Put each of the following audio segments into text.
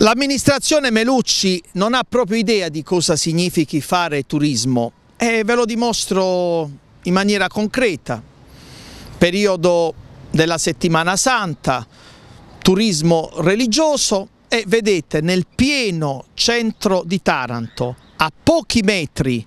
L'amministrazione Melucci non ha proprio idea di cosa significhi fare turismo e ve lo dimostro in maniera concreta. Periodo della settimana santa, turismo religioso e vedete nel pieno centro di Taranto, a pochi metri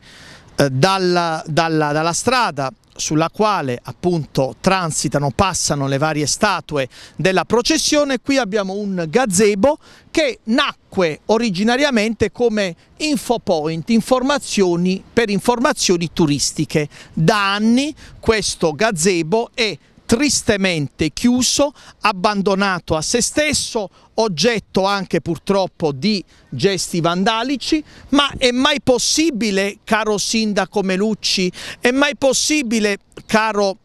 eh, dalla, dalla, dalla strada, sulla quale appunto transitano, passano le varie statue della processione. Qui abbiamo un gazebo che nacque originariamente come infopoint, informazioni per informazioni turistiche. Da anni questo gazebo è tristemente chiuso, abbandonato a se stesso, oggetto anche purtroppo di gesti vandalici, ma è mai possibile, caro sindaco Melucci, è mai possibile, caro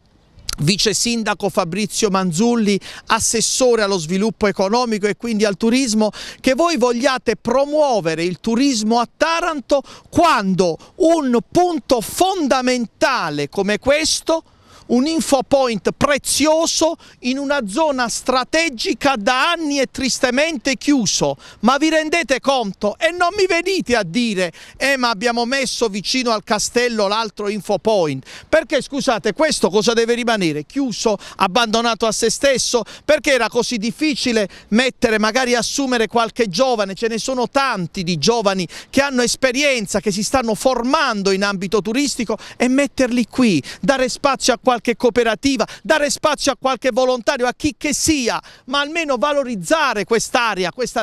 vice sindaco Fabrizio Manzulli, assessore allo sviluppo economico e quindi al turismo, che voi vogliate promuovere il turismo a Taranto quando un punto fondamentale come questo un info point prezioso in una zona strategica da anni e tristemente chiuso, ma vi rendete conto? E non mi venite a dire, eh ma abbiamo messo vicino al castello l'altro info point. perché scusate questo cosa deve rimanere? Chiuso, abbandonato a se stesso? Perché era così difficile mettere, magari assumere qualche giovane, ce ne sono tanti di giovani che hanno esperienza, che si stanno formando in ambito turistico e metterli qui, dare spazio a qualche qualche cooperativa, dare spazio a qualche volontario, a chi che sia, ma almeno valorizzare quest'area, questo,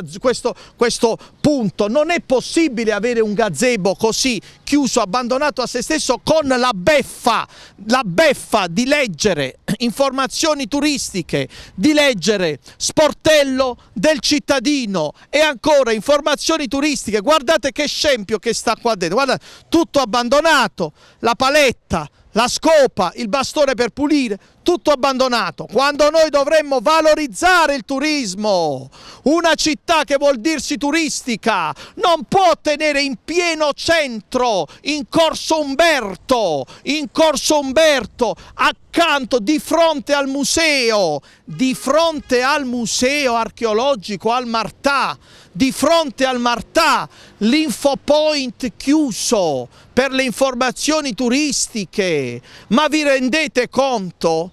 questo punto. Non è possibile avere un gazebo così chiuso, abbandonato a se stesso con la beffa, la beffa di leggere informazioni turistiche, di leggere sportello del cittadino e ancora informazioni turistiche. Guardate che scempio che sta qua dentro, guardate, tutto abbandonato, la paletta, la scopa, il bastone per pulire, tutto abbandonato. Quando noi dovremmo valorizzare il turismo, una città che vuol dirsi turistica non può tenere in pieno centro, in Corso Umberto, in Corso Umberto, accanto, di fronte al museo, di fronte al museo archeologico al Martà, di fronte al Martà, l'infopoint chiuso per le informazioni turistiche. Ma vi rendete conto?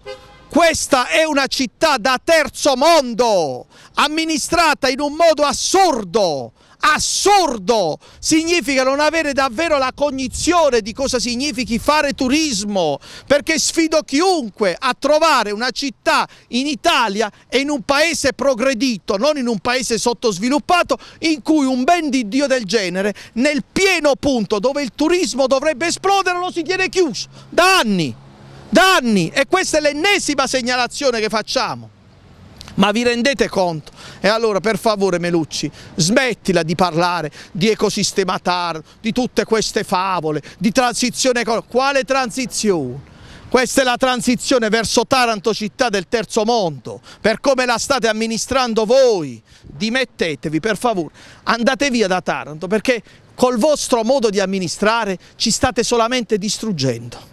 Questa è una città da terzo mondo, amministrata in un modo assurdo, assurdo, significa non avere davvero la cognizione di cosa significhi fare turismo, perché sfido chiunque a trovare una città in Italia e in un paese progredito, non in un paese sottosviluppato, in cui un ben di Dio del genere, nel pieno punto dove il turismo dovrebbe esplodere, lo si tiene chiuso da anni, da anni e questa è l'ennesima segnalazione che facciamo. Ma vi rendete conto? E allora per favore Melucci, smettila di parlare di ecosistema TAR, di tutte queste favole, di transizione economica. Quale transizione? Questa è la transizione verso Taranto città del terzo mondo, per come la state amministrando voi. Dimettetevi per favore, andate via da Taranto perché col vostro modo di amministrare ci state solamente distruggendo.